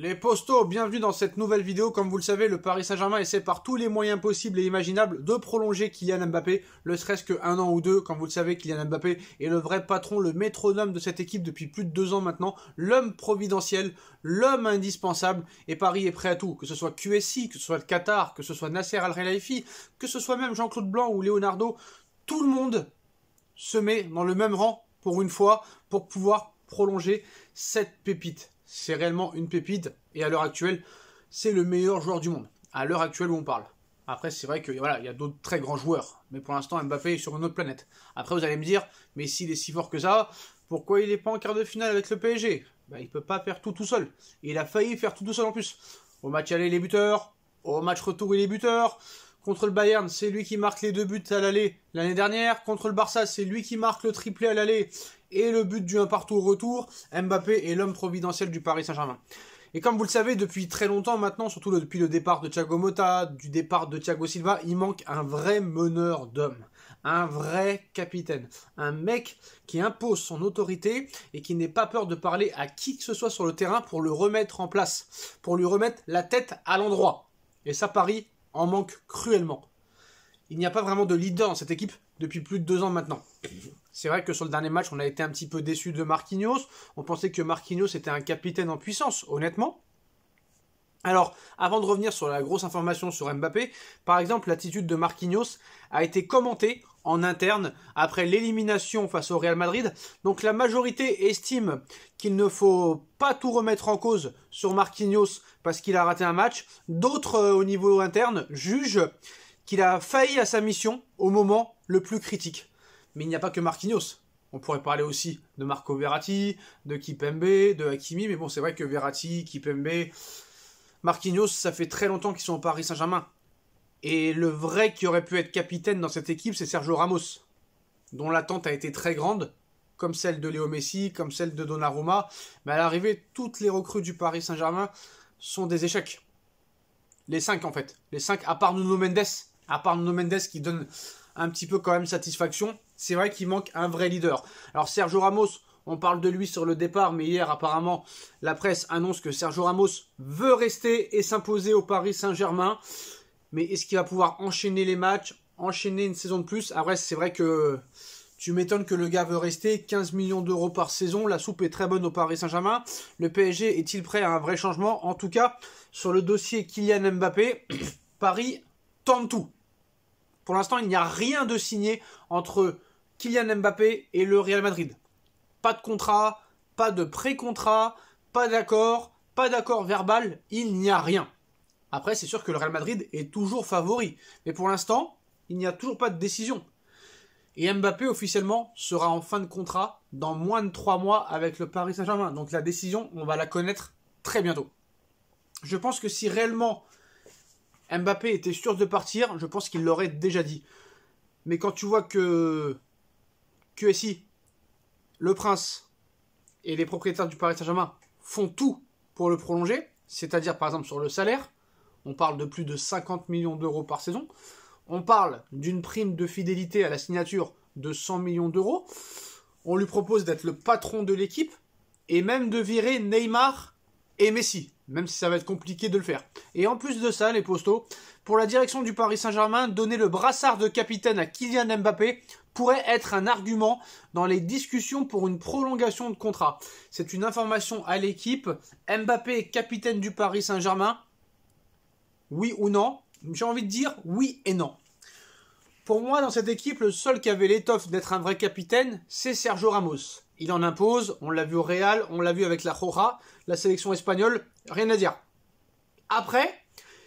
Les postos, bienvenue dans cette nouvelle vidéo. Comme vous le savez, le Paris Saint-Germain essaie par tous les moyens possibles et imaginables de prolonger Kylian Mbappé, le serait-ce qu'un an ou deux. Comme vous le savez, Kylian Mbappé est le vrai patron, le métronome de cette équipe depuis plus de deux ans maintenant, l'homme providentiel, l'homme indispensable. Et Paris est prêt à tout, que ce soit QSI, que ce soit le Qatar, que ce soit Nasser al relaifi que ce soit même Jean-Claude Blanc ou Leonardo. Tout le monde se met dans le même rang pour une fois pour pouvoir prolonger cette pépite c'est réellement une pépite. Et à l'heure actuelle, c'est le meilleur joueur du monde. À l'heure actuelle où on parle. Après, c'est vrai que voilà, il y a d'autres très grands joueurs. Mais pour l'instant, Mbappé est sur une autre planète. Après, vous allez me dire, mais s'il est si fort que ça, pourquoi il n'est pas en quart de finale avec le PSG ben, Il ne peut pas faire tout tout seul. il a failli faire tout tout seul en plus. Au match aller, les buteurs. Au match retour, il est buteur. Contre le Bayern, c'est lui qui marque les deux buts à l'aller l'année dernière. Contre le Barça, c'est lui qui marque le triplé à l'aller et le but du 1 partout au retour, Mbappé est l'homme providentiel du Paris Saint-Germain. Et comme vous le savez, depuis très longtemps maintenant, surtout depuis le départ de Thiago Motta, du départ de Thiago Silva, il manque un vrai meneur d'homme un vrai capitaine, un mec qui impose son autorité et qui n'ait pas peur de parler à qui que ce soit sur le terrain pour le remettre en place, pour lui remettre la tête à l'endroit. Et ça, Paris en manque cruellement. Il n'y a pas vraiment de leader dans cette équipe depuis plus de deux ans maintenant. C'est vrai que sur le dernier match, on a été un petit peu déçu de Marquinhos. On pensait que Marquinhos était un capitaine en puissance, honnêtement. Alors, avant de revenir sur la grosse information sur Mbappé, par exemple, l'attitude de Marquinhos a été commentée en interne après l'élimination face au Real Madrid. Donc la majorité estime qu'il ne faut pas tout remettre en cause sur Marquinhos parce qu'il a raté un match. D'autres euh, au niveau interne jugent qu'il a failli à sa mission au moment le plus critique. Mais il n'y a pas que Marquinhos. On pourrait parler aussi de Marco Verratti, de Kipembe, de Hakimi. Mais bon, c'est vrai que Verratti, Kipembe, Marquinhos, ça fait très longtemps qu'ils sont au Paris Saint-Germain. Et le vrai qui aurait pu être capitaine dans cette équipe, c'est Sergio Ramos, dont l'attente a été très grande, comme celle de Léo Messi, comme celle de Donnarumma. Mais à l'arrivée, toutes les recrues du Paris Saint-Germain sont des échecs. Les cinq, en fait. Les cinq, à part Nuno Mendes. À part Nuno Mendes qui donne un petit peu quand même satisfaction. C'est vrai qu'il manque un vrai leader. Alors Sergio Ramos, on parle de lui sur le départ, mais hier apparemment la presse annonce que Sergio Ramos veut rester et s'imposer au Paris Saint-Germain. Mais est-ce qu'il va pouvoir enchaîner les matchs, enchaîner une saison de plus Après, c'est vrai que tu m'étonnes que le gars veut rester. 15 millions d'euros par saison. La soupe est très bonne au Paris Saint-Germain. Le PSG est-il prêt à un vrai changement En tout cas, sur le dossier Kylian Mbappé, Paris tente tout. Pour l'instant, il n'y a rien de signé entre Kylian Mbappé et le Real Madrid. Pas de contrat, pas de pré-contrat, pas d'accord, pas d'accord verbal, il n'y a rien. Après, c'est sûr que le Real Madrid est toujours favori, mais pour l'instant, il n'y a toujours pas de décision. Et Mbappé officiellement sera en fin de contrat dans moins de 3 mois avec le Paris Saint-Germain. Donc la décision, on va la connaître très bientôt. Je pense que si réellement Mbappé était sûr de partir, je pense qu'il l'aurait déjà dit. Mais quand tu vois que QSI, le prince et les propriétaires du Paris Saint-Germain font tout pour le prolonger, c'est-à-dire par exemple sur le salaire, on parle de plus de 50 millions d'euros par saison, on parle d'une prime de fidélité à la signature de 100 millions d'euros, on lui propose d'être le patron de l'équipe et même de virer Neymar et Messi même si ça va être compliqué de le faire. Et en plus de ça, les postaux, pour la direction du Paris Saint-Germain, donner le brassard de capitaine à Kylian Mbappé pourrait être un argument dans les discussions pour une prolongation de contrat. C'est une information à l'équipe. Mbappé est capitaine du Paris Saint-Germain. Oui ou non J'ai envie de dire oui et non. Pour moi, dans cette équipe, le seul qui avait l'étoffe d'être un vrai capitaine, c'est Sergio Ramos il en impose. On l'a vu au Real, on l'a vu avec la Roja, la sélection espagnole, rien à dire. Après,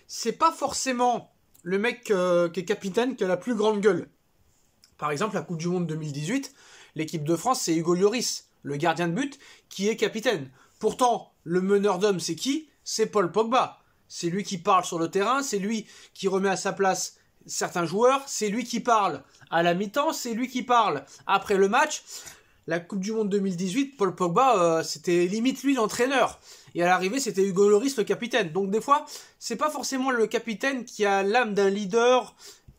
c'est pas forcément le mec euh, qui est capitaine qui a la plus grande gueule. Par exemple, la Coupe du Monde 2018, l'équipe de France, c'est Hugo Lloris, le gardien de but, qui est capitaine. Pourtant, le meneur d'hommes, c'est qui C'est Paul Pogba. C'est lui qui parle sur le terrain, c'est lui qui remet à sa place certains joueurs, c'est lui qui parle à la mi-temps, c'est lui qui parle après le match la Coupe du Monde 2018, Paul Pogba, euh, c'était limite lui l'entraîneur. Et à l'arrivée, c'était Hugo Loris le capitaine. Donc des fois, c'est pas forcément le capitaine qui a l'âme d'un leader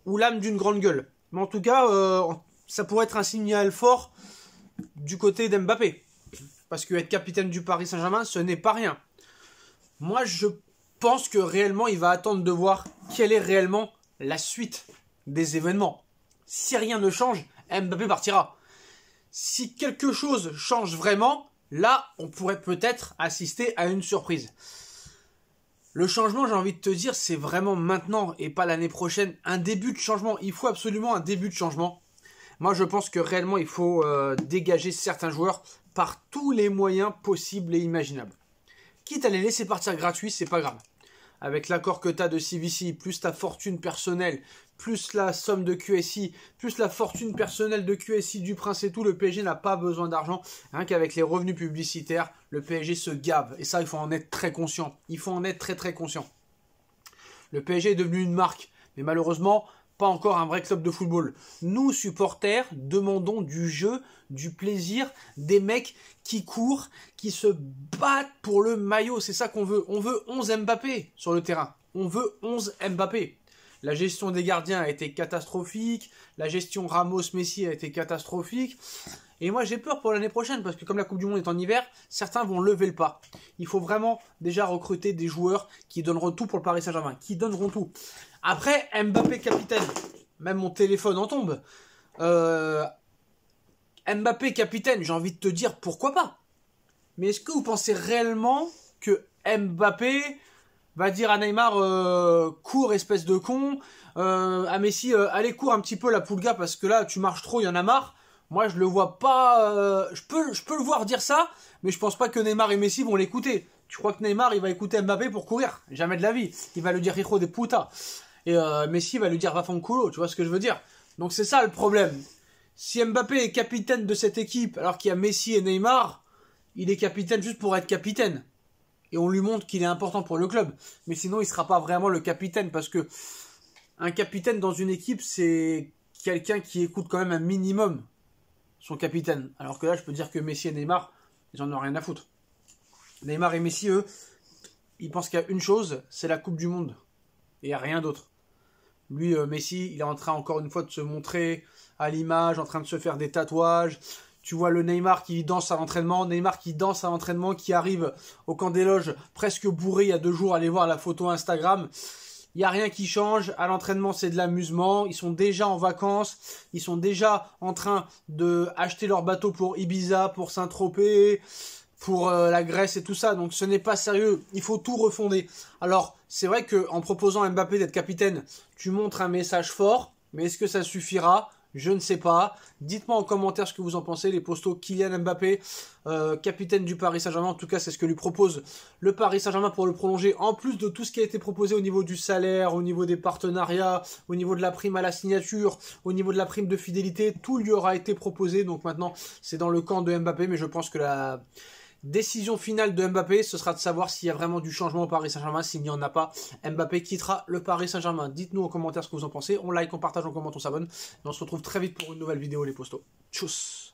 ou l'âme d'une grande gueule. Mais en tout cas, euh, ça pourrait être un signal fort du côté d'Mbappé. Parce que être capitaine du Paris Saint-Germain, ce n'est pas rien. Moi, je pense que réellement, il va attendre de voir quelle est réellement la suite des événements. Si rien ne change, Mbappé partira si quelque chose change vraiment, là, on pourrait peut-être assister à une surprise. Le changement, j'ai envie de te dire, c'est vraiment maintenant et pas l'année prochaine. Un début de changement, il faut absolument un début de changement. Moi, je pense que réellement, il faut euh, dégager certains joueurs par tous les moyens possibles et imaginables. Quitte à les laisser partir gratuits, c'est pas grave avec l'accord que tu as de CVC, plus ta fortune personnelle, plus la somme de QSI, plus la fortune personnelle de QSI du prince et tout, le PSG n'a pas besoin d'argent. Rien qu'avec les revenus publicitaires, le PSG se gave. Et ça, il faut en être très conscient. Il faut en être très très conscient. Le PSG est devenu une marque. Mais malheureusement, pas encore un vrai club de football. Nous, supporters, demandons du jeu, du plaisir, des mecs qui courent, qui se battent pour le maillot. C'est ça qu'on veut. On veut 11 Mbappé sur le terrain. On veut 11 Mbappé. La gestion des gardiens a été catastrophique. La gestion Ramos-Messi a été catastrophique. Et moi, j'ai peur pour l'année prochaine parce que comme la Coupe du Monde est en hiver, certains vont lever le pas. Il faut vraiment déjà recruter des joueurs qui donneront tout pour le Paris Saint-Germain, qui donneront tout. Après, Mbappé capitaine. Même mon téléphone en tombe. Euh, Mbappé capitaine, j'ai envie de te dire pourquoi pas. Mais est-ce que vous pensez réellement que Mbappé va dire à Neymar euh, cours espèce de con, euh, à Messi allez cours un petit peu la poulga parce que là tu marches trop, il y en a marre. Moi, je le vois pas. Euh, je peux, je peux le voir dire ça, mais je pense pas que Neymar et Messi vont l'écouter. Tu crois que Neymar, il va écouter Mbappé pour courir Jamais de la vie. Il va lui dire hijo de puta. Et euh, Messi va lui dire va culo. Tu vois ce que je veux dire Donc c'est ça le problème. Si Mbappé est capitaine de cette équipe, alors qu'il y a Messi et Neymar, il est capitaine juste pour être capitaine. Et on lui montre qu'il est important pour le club. Mais sinon, il ne sera pas vraiment le capitaine parce que un capitaine dans une équipe, c'est quelqu'un qui écoute quand même un minimum son capitaine, Alors que là, je peux dire que Messi et Neymar, ils en ont rien à foutre. Neymar et Messi, eux, ils pensent qu'il y a une chose, c'est la Coupe du Monde. Et il a rien d'autre. Lui, euh, Messi, il est en train encore une fois de se montrer à l'image, en train de se faire des tatouages. Tu vois le Neymar qui danse à l'entraînement, Neymar qui danse à l'entraînement, qui arrive au camp des loges presque bourré il y a deux jours, allez voir la photo Instagram. Il n'y a rien qui change. À l'entraînement, c'est de l'amusement. Ils sont déjà en vacances. Ils sont déjà en train de acheter leur bateau pour Ibiza, pour Saint-Tropez, pour euh, la Grèce et tout ça. Donc ce n'est pas sérieux. Il faut tout refonder. Alors, c'est vrai qu'en proposant à Mbappé d'être capitaine, tu montres un message fort. Mais est-ce que ça suffira je ne sais pas. Dites-moi en commentaire ce que vous en pensez. Les postaux Kylian Mbappé, euh, capitaine du Paris Saint-Germain. En tout cas, c'est ce que lui propose le Paris Saint-Germain pour le prolonger. En plus de tout ce qui a été proposé au niveau du salaire, au niveau des partenariats, au niveau de la prime à la signature, au niveau de la prime de fidélité, tout lui aura été proposé. Donc maintenant, c'est dans le camp de Mbappé. Mais je pense que la Décision finale de Mbappé, ce sera de savoir s'il y a vraiment du changement au Paris Saint-Germain. S'il n'y en a pas, Mbappé quittera le Paris Saint-Germain. Dites-nous en commentaire ce que vous en pensez. On like, on partage, on commente, on s'abonne. Et on se retrouve très vite pour une nouvelle vidéo, les postos. Tchuss